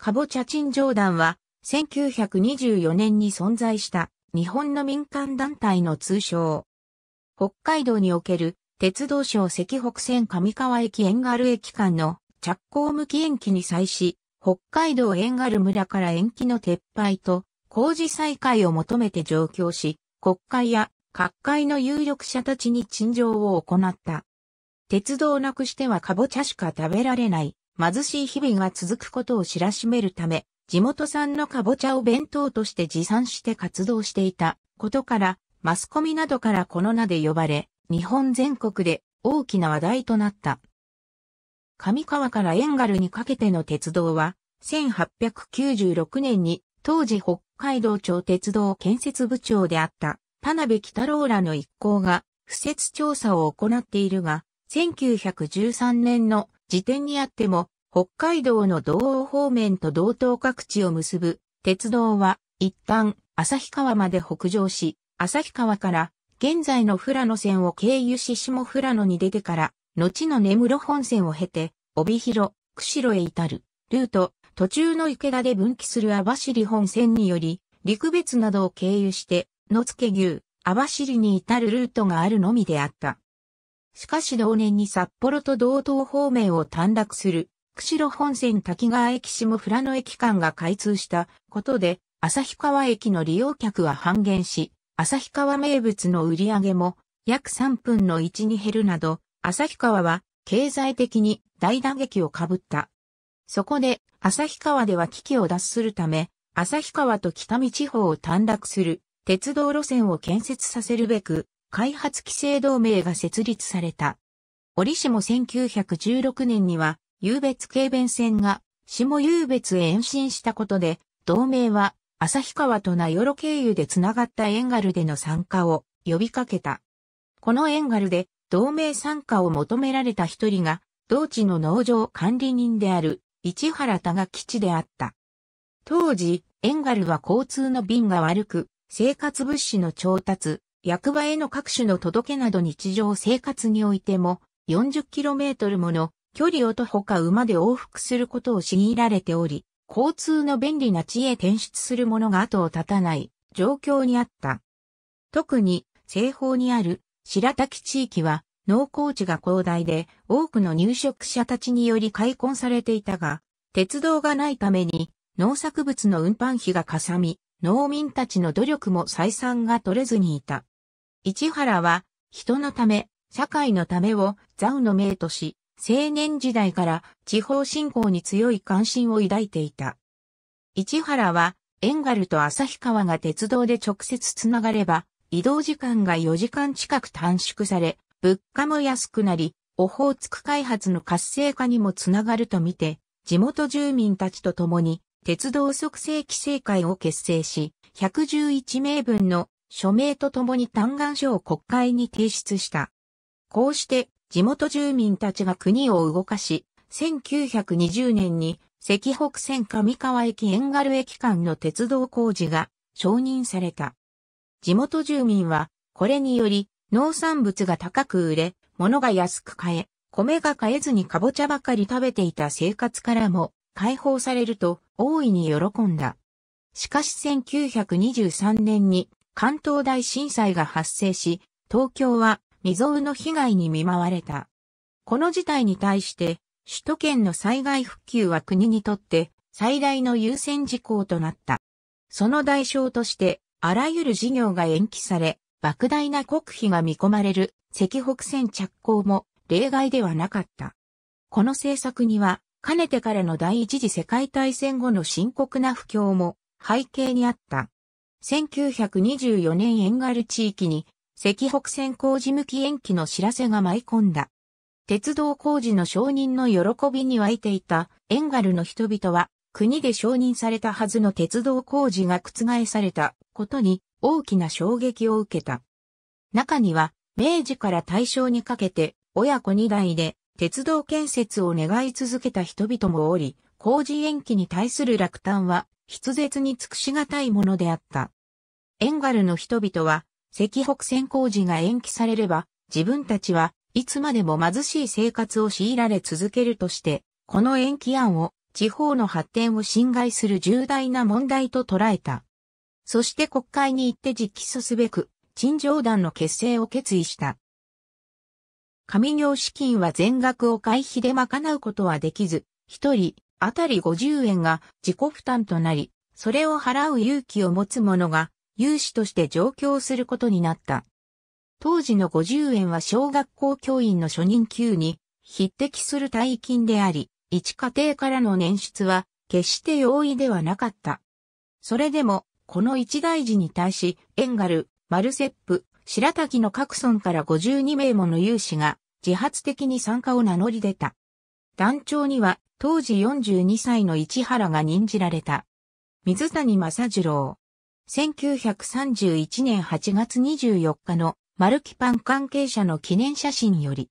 カボチャ陳情団は、1924年に存在した日本の民間団体の通称。北海道における鉄道省赤北線上川駅遠軽駅間の着工向き延期に際し、北海道遠軽村から延期の撤廃と工事再開を求めて上京し、国会や各界の有力者たちに陳情を行った。鉄道なくしてはカボチャしか食べられない。貧しい日々が続くことを知らしめるため、地元産のカボチャを弁当として持参して活動していたことから、マスコミなどからこの名で呼ばれ、日本全国で大きな話題となった。上川からエンガルにかけての鉄道は、1896年に当時北海道庁鉄道建設部長であった田辺北郎らの一行が不設調査を行っているが、1913年の時点にあっても、北海道の道央方面と道東各地を結ぶ鉄道は一旦旭川まで北上し、旭川から現在の富良野線を経由し下富良野に出てから、後の根室本線を経て、帯広、釧路へ至るルート、途中の池田で分岐する網走本線により、陸別などを経由して、野付牛、網走に至るルートがあるのみであった。しかし同年に札幌と道東方面を短絡する、釧路本線滝川駅下富良野駅間が開通したことで、旭川駅の利用客は半減し、旭川名物の売り上げも約3分の1に減るなど、旭川は経済的に大打撃をかぶった。そこで、旭川では危機を脱するため、旭川と北見地方を短絡する鉄道路線を建設させるべく、開発規制同盟が設立された。折しも1916年には、有別軽便線が下有別へ延伸したことで、同盟は旭川と名寄経由でつながったエンガルでの参加を呼びかけた。このエンガルで同盟参加を求められた一人が、同地の農場管理人である市原田が基地であった。当時、エンガルは交通の便が悪く、生活物資の調達、役場への各種の届けなど日常生活においても 40km もの距離をとほか馬で往復することを強いられており、交通の便利な地へ転出するものが後を絶たない状況にあった。特に西方にある白滝地域は農耕地が広大で多くの入植者たちにより開墾されていたが、鉄道がないために農作物の運搬費がかさみ、農民たちの努力も採算が取れずにいた。市原は、人のため、社会のためを、ザウの名とし、青年時代から地方振興に強い関心を抱いていた。市原は、エンガルと旭川が鉄道で直接つながれば、移動時間が4時間近く短縮され、物価も安くなり、オホーツク開発の活性化にもつながるとみて、地元住民たちと共に、鉄道促成規制会を結成し、111名分の署名とともに嘆願書を国会に提出した。こうして地元住民たちが国を動かし、1920年に赤北線上川駅遠軽駅間の鉄道工事が承認された。地元住民はこれにより農産物が高く売れ、物が安く買え、米が買えずにかぼちゃばかり食べていた生活からも解放されると大いに喜んだ。しかし1923年に関東大震災が発生し、東京は未曾有の被害に見舞われた。この事態に対して、首都圏の災害復旧は国にとって最大の優先事項となった。その代償として、あらゆる事業が延期され、莫大な国費が見込まれる赤北線着工も例外ではなかった。この政策には、かねてからの第一次世界大戦後の深刻な不況も背景にあった。1924年エンガル地域に、赤北線工事向き延期の知らせが舞い込んだ。鉄道工事の承認の喜びに湧いていたエンガルの人々は、国で承認されたはずの鉄道工事が覆されたことに大きな衝撃を受けた。中には、明治から大正にかけて親子二代で鉄道建設を願い続けた人々もおり、工事延期に対する落胆は筆舌に尽くしがたいものであった。エンガルの人々は、赤北線工事が延期されれば、自分たちはいつまでも貧しい生活を強いられ続けるとして、この延期案を地方の発展を侵害する重大な問題と捉えた。そして国会に行って実起訴すべく、陳情団の結成を決意した。上業資金は全額を会費で賄うことはできず、一人あたり50円が自己負担となり、それを払う勇気を持つ者が有志として上京することになった。当時の50円は小学校教員の初任給に匹敵する大金であり、一家庭からの年出は決して容易ではなかった。それでも、この一大事に対し、エンガル、マルセップ、白滝の各村から52名もの有志が自発的に参加を名乗り出た。団長には当時42歳の市原が任じられた。水谷正次郎。1931年8月24日のマルキパン関係者の記念写真より、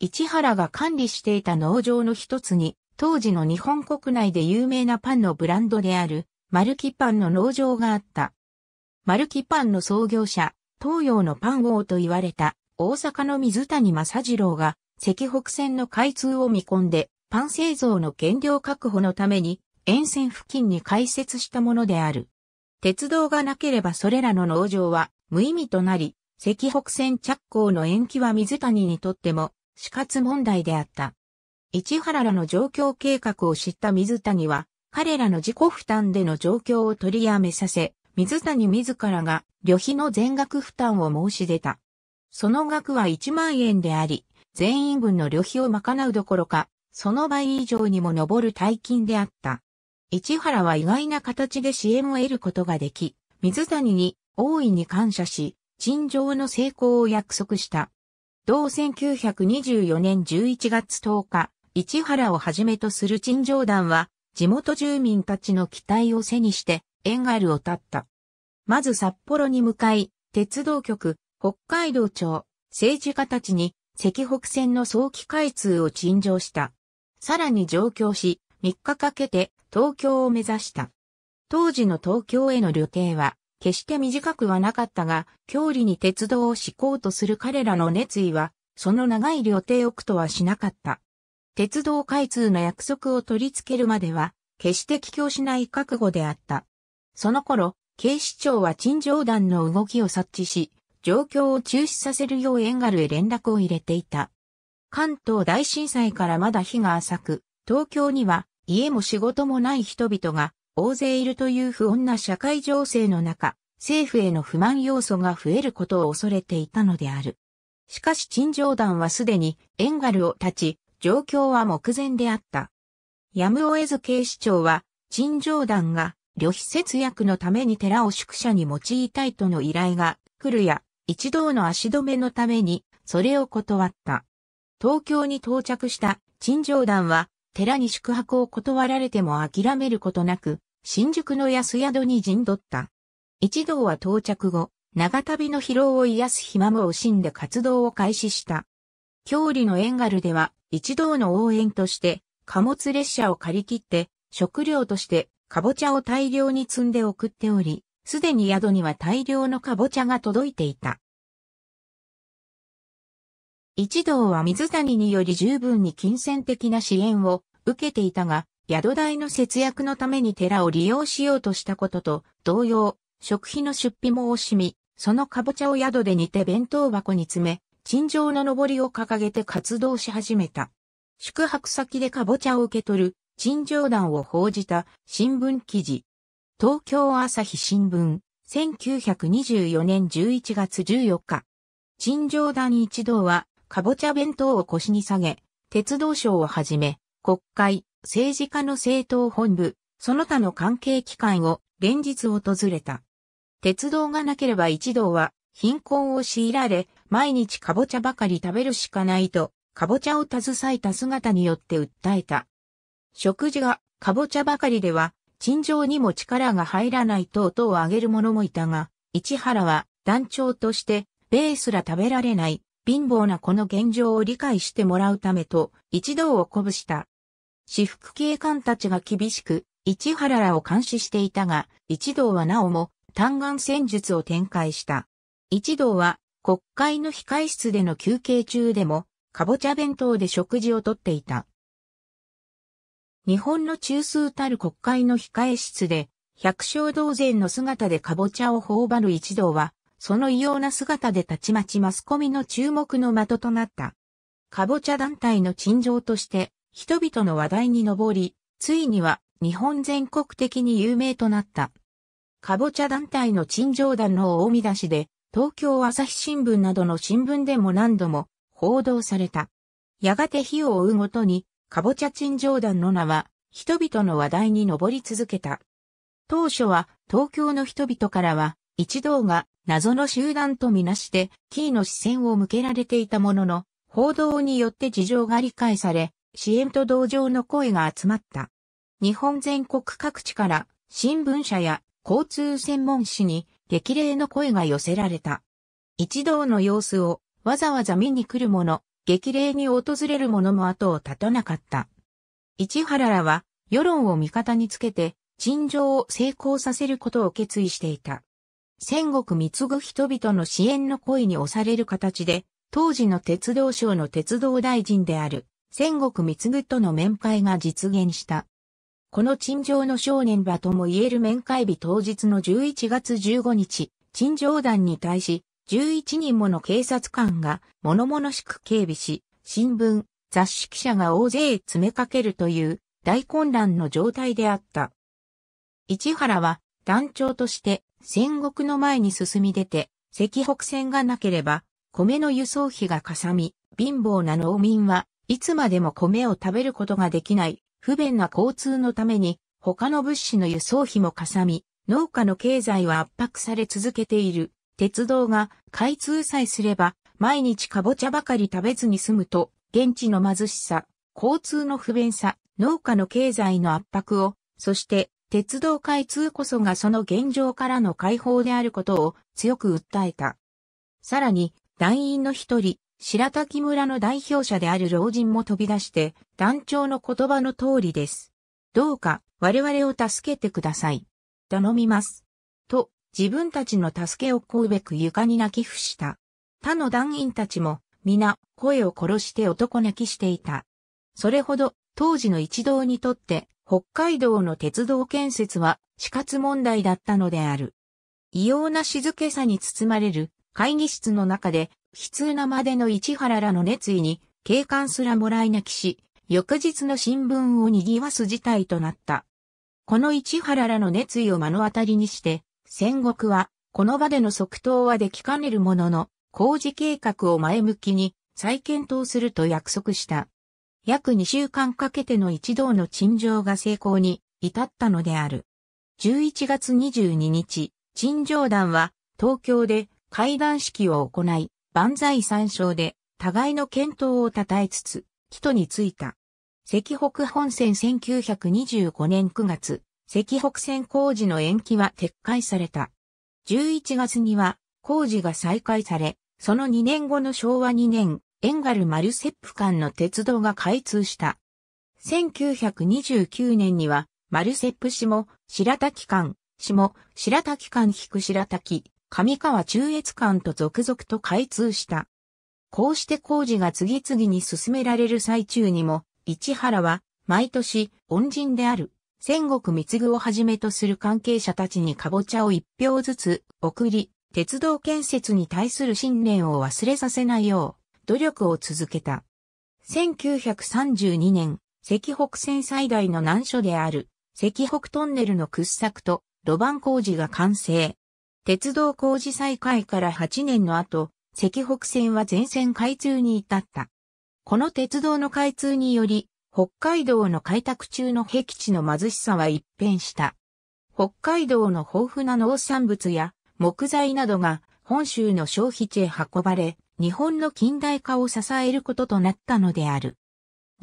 市原が管理していた農場の一つに、当時の日本国内で有名なパンのブランドである、マルキパンの農場があった。マルキパンの創業者、東洋のパン王と言われた、大阪の水谷正次郎が、赤北線の開通を見込んで、パン製造の原料確保のために沿線付近に開設したものである。鉄道がなければそれらの農場は無意味となり、赤北線着工の延期は水谷にとっても死活問題であった。市原らの状況計画を知った水谷は、彼らの自己負担での状況を取りやめさせ、水谷自らが旅費の全額負担を申し出た。その額は1万円であり、全員分の旅費を賄うどころか、その倍以上にも上る大金であった。市原は意外な形で支援を得ることができ、水谷に大いに感謝し、陳情の成功を約束した。同1924年11月10日、市原をはじめとする陳情団は、地元住民たちの期待を背にして、縁があるを立った。まず札幌に向かい、鉄道局、北海道庁、政治家たちに、赤北線の早期開通を陳情した。さらに上京し、3日かけて東京を目指した。当時の東京への旅程は、決して短くはなかったが、郷里に鉄道を敷こうとする彼らの熱意は、その長い旅程を置くとはしなかった。鉄道開通の約束を取り付けるまでは、決して帰郷しない覚悟であった。その頃、警視庁は陳情団の動きを察知し、状況を中止させるようエンガルへ連絡を入れていた。関東大震災からまだ日が浅く、東京には家も仕事もない人々が大勢いるという不穏な社会情勢の中、政府への不満要素が増えることを恐れていたのである。しかし陳情団はすでにエンガルを立ち、状況は目前であった。やむを得ず警視庁は、陳情団が旅費節約のために寺を宿舎に用いたいとの依頼が来るや、一同の足止めのために、それを断った。東京に到着した陳情団は、寺に宿泊を断られても諦めることなく、新宿の安宿に陣取った。一同は到着後、長旅の疲労を癒す暇も惜しんで活動を開始した。郷里のエンガルでは、一同の応援として、貨物列車を借り切って、食料として、かぼちゃを大量に積んで送っており、すでに宿には大量のかぼちゃが届いていた。一同は水谷により十分に金銭的な支援を受けていたが、宿代の節約のために寺を利用しようとしたことと同様、食費の出費も惜しみ、そのかぼちゃを宿で煮て弁当箱に詰め、陳情の上りを掲げて活動し始めた。宿泊先でかぼちゃを受け取る、陳情団を報じた新聞記事。東京朝日新聞、1924年11月14日。陳情団一同はかぼちゃ弁当を腰に下げ、鉄道省をはじめ、国会、政治家の政党本部、その他の関係機関を連日訪れた。鉄道がなければ一同は貧困を強いられ、毎日かぼちゃばかり食べるしかないと、かぼちゃを携えた姿によって訴えた。食事がかぼちゃばかりでは、陳情にも力が入らない等々を挙げる者もいたが、市原は団長として、米すら食べられない、貧乏なこの現状を理解してもらうためと、一同を鼓舞した。私服警官たちが厳しく、市原らを監視していたが、一同はなおも、単眼戦術を展開した。一同は、国会の控室での休憩中でも、かぼちゃ弁当で食事をとっていた。日本の中枢たる国会の控え室で、百姓同然の姿でかぼちゃを頬張る一同は、その異様な姿でたちまちマスコミの注目の的となった。カボチャ団体の陳情として、人々の話題に上り、ついには日本全国的に有名となった。カボチャ団体の陳情団の大見出しで、東京朝日新聞などの新聞でも何度も報道された。やがて日を追うごとに、カボチャ陳情団の名は、人々の話題に上り続けた。当初は、東京の人々からは、一同が謎の集団とみなして、キーの視線を向けられていたものの、報道によって事情が理解され、支援と同情の声が集まった。日本全国各地から新聞社や交通専門誌に激励の声が寄せられた。一同の様子をわざわざ見に来る者、激励に訪れる者も後を絶たなかった。市原らは世論を味方につけて、陳情を成功させることを決意していた。戦国貢ぐ人々の支援の声に押される形で、当時の鉄道省の鉄道大臣である、戦国貢ぐとの面会が実現した。この陳情の少年場とも言える面会日当日の11月15日、陳情団に対し、11人もの警察官が物々しく警備し、新聞、雑誌記者が大勢詰めかけるという大混乱の状態であった。市原は団長として戦国の前に進み出て、赤北線がなければ、米の輸送費がかさみ、貧乏な農民はいつまでも米を食べることができない、不便な交通のために、他の物資の輸送費もかさみ、農家の経済は圧迫され続けている。鉄道が開通さえすれば、毎日かぼちゃばかり食べずに済むと、現地の貧しさ、交通の不便さ、農家の経済の圧迫を、そして鉄道開通こそがその現状からの解放であることを強く訴えた。さらに、団員の一人、白滝村の代表者である老人も飛び出して、団長の言葉の通りです。どうか、我々を助けてください。頼みます。と、自分たちの助けを請うべく床に泣き伏した。他の団員たちも、皆、声を殺して男泣きしていた。それほど、当時の一同にとって、北海道の鉄道建設は死活問題だったのである。異様な静けさに包まれる会議室の中で、悲痛なまでの市原らの熱意に警官すらもらい泣きし、翌日の新聞を賑わす事態となった。この市原らの熱意を目の当たりにして、戦国は、この場での即答はできかねるものの、工事計画を前向きに再検討すると約束した。約2週間かけての一同の陳情が成功に至ったのである。11月22日、陳情団は東京で会談式を行い、万歳三章で互いの健闘を称えつつ、帰途に着いた。赤北本線1925年9月、赤北線工事の延期は撤回された。11月には工事が再開され、その2年後の昭和2年エンガル・マルセップ間の鉄道が開通した。1929年には、マルセップ市も、白滝間、市も、白滝間引く白滝、上川中越間と続々と開通した。こうして工事が次々に進められる最中にも、市原は、毎年、恩人である、戦国三具をはじめとする関係者たちにかぼちゃを一票ずつ送り、鉄道建設に対する信念を忘れさせないよう、努力を続けた。1932年、赤北線最大の難所である、赤北トンネルの掘削と路盤工事が完成。鉄道工事再開から8年の後、赤北線は全線開通に至った。この鉄道の開通により、北海道の開拓中の僻地の貧しさは一変した。北海道の豊富な農産物や木材などが本州の消費地へ運ばれ、日本の近代化を支えることとなったのである。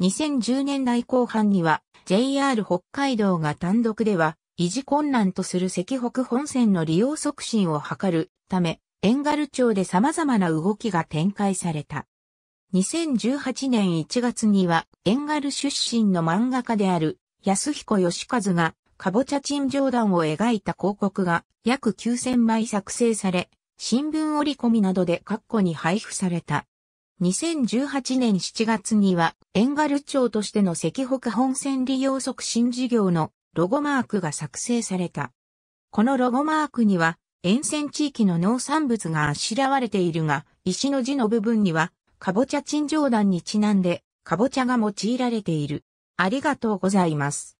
2010年代後半には JR 北海道が単独では維持困難とする赤北本線の利用促進を図るため、遠軽町で様々な動きが展開された。2018年1月には、遠軽出身の漫画家である安彦義和が、かぼちゃ陳情談を描いた広告が約9000枚作成され、新聞折り込みなどで括弧に配布された。2018年7月には、遠軽町としての赤北本線利用促進事業のロゴマークが作成された。このロゴマークには、沿線地域の農産物があしらわれているが、石の字の部分には、かぼちゃ陳情団にちなんで、かぼちゃが用いられている。ありがとうございます。